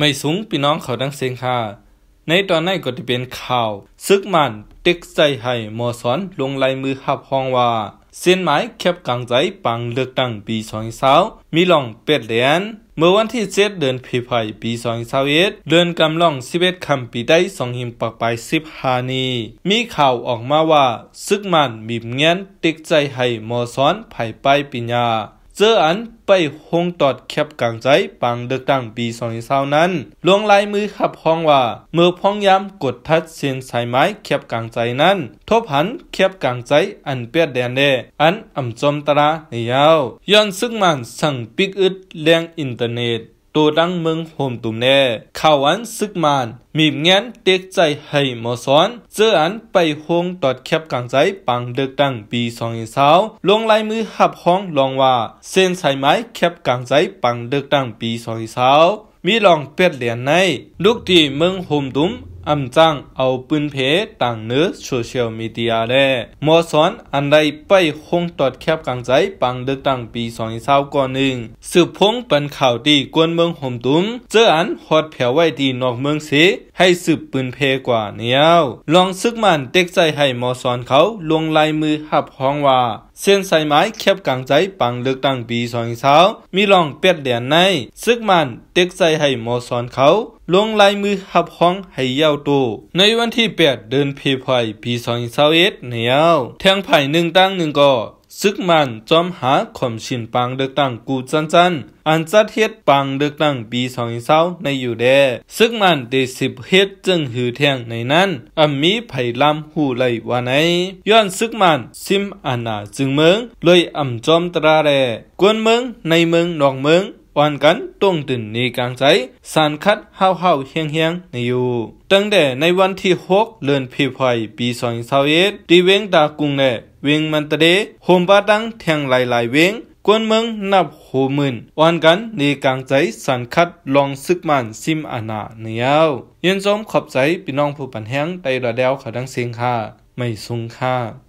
ไม่สูงพี่น้องเขาดังเสียงค่ะ ในตอนนั้นก็จะเป็นข่าว ซึกมันเด็กใจให้หมอสอนลงลายมือหับห้องว่า เส้นไม้แคบกลางใจปังเลือกตั้งปีสอง2020มีลองเป็ดเหรียญเมื่อวันที่เจ็ดเดือนพษภคมปีสอง2021เดือนกำล่อง11คำปีได้สองหิมปักไปิบฮานีมีข่าวออกมาว่า ซึกมันบีบเงี้ยนติกใจให้หมอซ้อนไผ่ไปปิญญาเจออันไปหงตอดแคบกลางใจปังเดือกตั้งปีสองเศร้านั้นลงลายมือขับห้องว่า เมื่อพ้องย้ำกดทัดเสยนสายไม้แคบกลางใจนั้น ทบหันแคบกลางใจอันเปียดแดนแดอันอ่ำจมตราในยาวย้อนซึ่งมันสั่งปิกอึดแรงอินเทอร์เน็ตตัวดังเมืองโฮมตุมแน่ข่าวันซึกมานมีมแงนเต็กใจให้หมอสอน เจออันไป้องตอดแคบกลางใจปังเดึกดังปีสองเสาลงลายมือหับห้องลองว่า เส้นสายไม้แคบกลางใจปังเดึกดังปีสองเสามีลองเป็ดเหรียญในลูกที่เมืองโฮมตุมอันจังเอาปืนเพต่างเนื้อโซเชียลมีเดียแลมอสอนอันใดไปคงตอดแคบกลางใจปังเดือดตั้งปีสองสาวก่อนหนึ่งสืบพงเป็นข่าวดีกวนเมืองห่มตุ้มเจออันหอดแผวไว้ที่นอกเมืองเสให้สืบปืนเพกว่าเนียวลองซึกมันเต็กใจให้มอสอนเขาลงลายมือหับห้องว่าเส้นสายไม้แคบกลางใจปังเลือกตั้งปีสองเช้ามีลองเป็ดแดนในซึกมันเต็กใจให้มอสอนเขาลงลายมือหับห้องให้เย้าโตในวันที่แปดเดินเพไายปีสองเช้าเอ็ดเนียวแทงไผ่หนึ่งตั้งหนึ่งก่อซึกมันจอมหาข่มชินปังเดือกตั้งกูจันจัน อันจัดเฮ็ดปังเดือกตั้งปีสองเศร้าในอยู่แดซึกมันเดสิบเฮ็ดจึงหือแทงในนั้นอันมีไผ่ลำหูไหลว่าไหนย้อนซึกมันซิมอันนาจึงเมืองเลยอ่ำจอมตราแรกวนเมืองในเมืองนอกเมืองอ่อนกันต้องตึนในกลางใจสารคัดห้าวห้าวเฮียงเฮียงในอยู่ตั้งแต่ในวันที่หกเลือนพิพายปีส2021ทีาเวงตากุงแน่เวงมันตะเดโฮมบาดังแทงหลายๆเวง กวนเมืองนับโหมื่นอ่อนกันในกลางใจสันคัดลองซึกมันซิมอานาเนียว เย็นสมขอบใจพี่น้องผู้ปันแห้งไตระเดวขาดังเสียงค่ะไม่สุงค่ะ